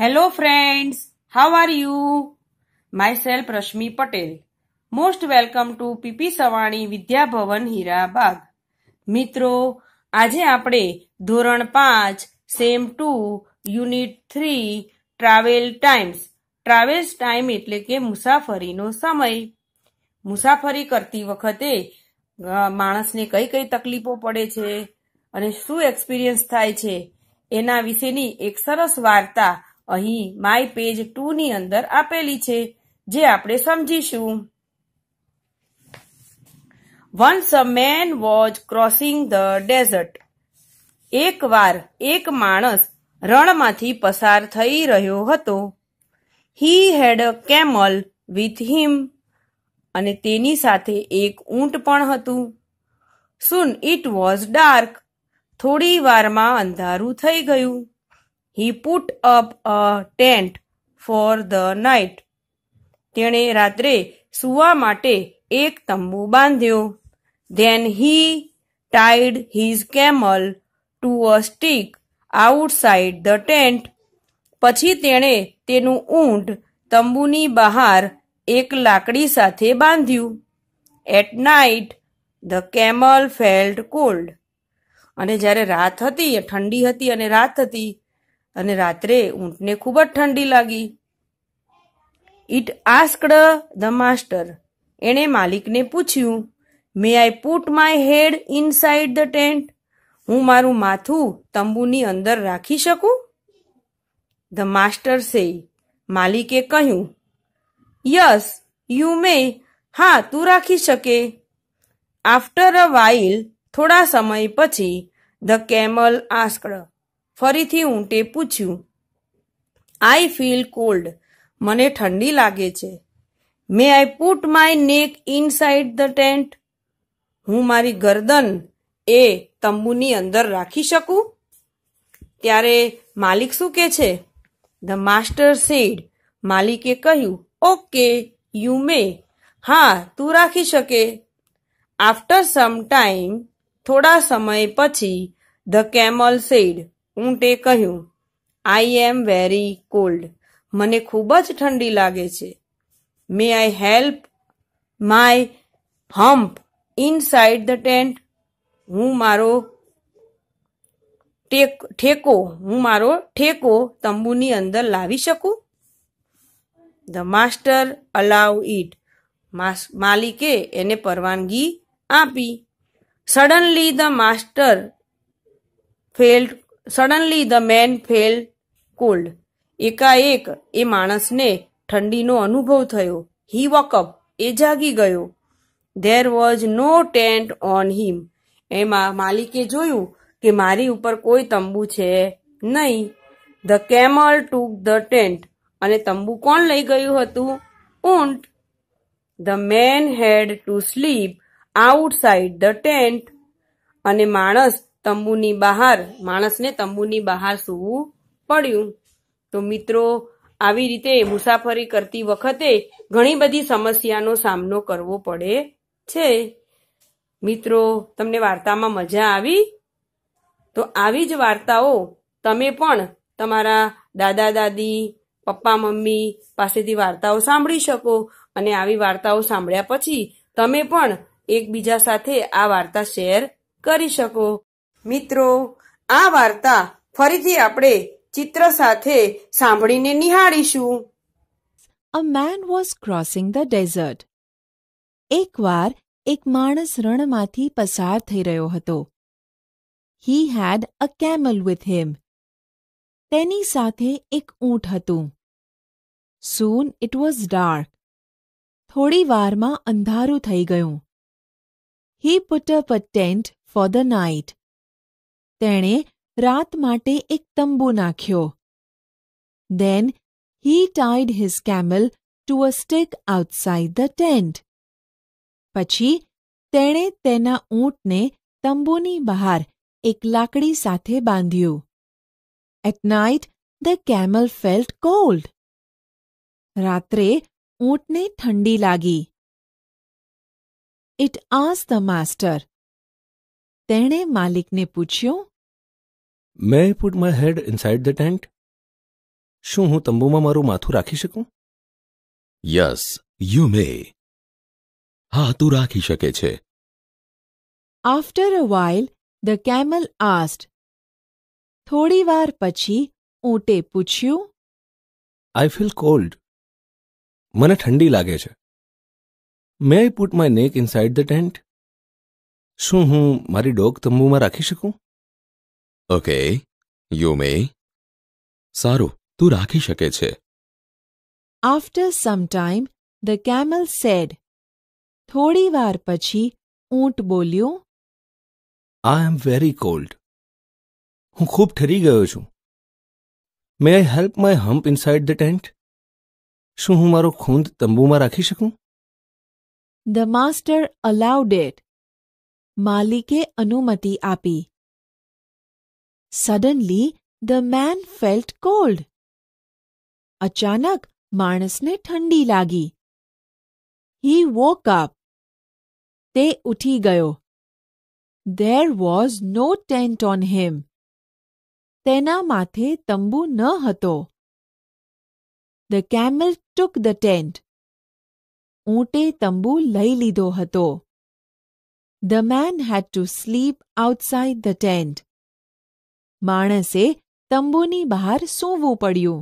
Hello friends how are you my Myself Rashmi Patel most welcome to PP Savani Vidyabhavan Hirabag મિત્રો આજે આપણે ધોરણ પાંચ sem two unit three travel times travels time એટલે કે મુસાફરીનો સમય મુસાફરી કરતી વખતે માણસને કઈ કઈ તકલીફો પડે છે અને શું એક્સપિરિયન્સ થાય છે એના વિશેની એક સરસ વાર્તા અહીં માય પેજ ટુની અંદર આપેલી છે જે આપણે સમજીશું once a man was crossing the desert એક વાર એક માણસ રણમાંથી પસાર થઈ રહ્યો હતો હી હેડ અ કેમલ વિથ હિમ અને તેની સાથે એક ઊંટ પણ હતું સુન ઇટ વોઝ ડાર્ક થોડી વારમાં અંધારું થઈ ગયું he put up a tent for the night તેણે રાત્રે સૂવા માટે એક તંબુ બાંધ્યો then he tied his camel to a stick outside the tent પછી તેણે તેનું ઊંટ તંબુની બહાર એક લાકડી સાથે બાંધ્યું at night the camel felt cold અને જ્યારે રાત હતી ઠંડી હતી અને રાત હતી અને રાત્રે ઊંટને ખૂબ જ ઠંડી લાગી ઇટ આસ્કડ ધ માસ્ટર એણે માલિકને પૂછ્યું may I put my head inside the tent હું મારું માથું તંબુની અંદર રાખી શકું ધ માસ્ટર સે માલિકે કહ્યું યસ યુ મે હા તું રાખી શકે આફ્ટર અ વાઇલ થોડા સમય પછી ધ કેમલ આસ્કડ ફરીથી ઊંટે પૂછ્યું આઈ ફીલ કોલ્ડ મને ઠંડી લાગે છે may I put my neck inside the tent હું મારી ગરદન એ તંબુની અંદર રાખી શકું ત્યારે માલિક શું કે છે ધ માસ્ટર સેડ માલિકે કહ્યું ઓકે યુ મે હા તું રાખી શકે આફ્ટર સમ ટાઈમ થોડા સમય પછી ધ કેમલ સેડ ઊંટે કહ્યું આઈ એમ વેરી કોલ્ડ મને ખૂબ જ ઠંડી લાગે છે may I help my hump inside the tent હું મારો ઠેકો હું મારો ઠેકો તંબુની અંદર લાવી શકું ધ માસ્ટર અલાઉ ઇટ માલિકે એને પરવાનગી આપી suddenly the master felt suddenly the man fell cold એકાએક એ માણસને ઠંડીનો અનુભવ થયો હી વોકઅપ એ જાગી ગયો there was no tent on him એમાં માલિકે જોયું કે મારી ઉપર કોઈ તંબુ છે નહીં the camel took the tent અને તંબુ કોણ લઈ ગયું હતું ઊંટ the man had to sleep outside the tent અને માણસ તંબુની બહાર માણસને તંબુની બહાર સૂવું પડ્યું તો મિત્રો આવી રીતે મુસાફરી કરતી વખતે ઘણી બધી સમસ્યાનો સામનો કરવો પડે છે મિત્રો તમને વાર્તામાં મજા આવી તો આવી જ વાર્તાઓ તમે પણ તમારા દાદા દાદી પપ્પા મમ્મી પાસેથી વાર્તાઓ સાંભળી શકો અને આવી વાર્તાઓ સાંભળ્યા પછી તમે પણ એકબીજા સાથે આ વાર્તા શેર કરી શકો મિત્રો આ વાર્તા ફરીથી આપણે ચિત્ર સાથે સાંભળીને નિહાળીશું a man was crossing the desert એકવાર એક માણસ રણમાંથી પસાર થઈ રહ્યો હતો હી હેડ અ કેમલ વિથ હિમ તેની સાથે એક ઊંટ હતું સૂન ઇટ વોઝ ડાર્ક થોડી વારમાં અંધારું થઈ ગયું he put up a tent for the night તેણે રાત માટે એક તંબુ નાખ્યો દેન he tied his camel to a stick outside the tent. પછી તેણે તેના ઊંટને તંબુની બહાર એક લાકડી સાથે બાંધ્યું. At night the camel felt cold. રાત્રે ઊંટને ઠંડી લાગી. It asked the master, તેણે માલિકને પૂછ્યું may put my head inside the tent શું હું તંબુમાં મારું માથું રાખી શકું યસ યુ મે હા તું રાખી શકે છે after a while the camel asked થોડી વાર પછી ઊંટે પૂછ્યું આઈ ફીલ કોલ્ડ મને ઠંડી લાગે છે may I put my neck inside the tent શું હું મારી ડોગ તંબુમાં રાખી શકું ઓકે યુ મે સારું તું રાખી શકે છે after some time the camel said થોડી વાર પછી ઊંટ બોલ્યો આઈ એમ વેરી કોલ્ડ હું ખૂબ ઠરી ગયો છું may I help my hump inside the tent શું હું મારો ખૂંદ તંબુમાં રાખી શકું ધ માસ્ટર અલાઉડ ઇટ માલિકે અનુમતિ આપી suddenly the man felt cold અચાનક માણસને ઠંડી લાગી હી વોક અપ તે ઉઠી ગયો there was no tent on him તેના માથે તંબુ ન હતો the camel took the tent ઊંટે તંબુ લઈ લીધો હતો The man had to sleep outside the tent. માણસે તંબુની બહાર સૂવું પડ્યું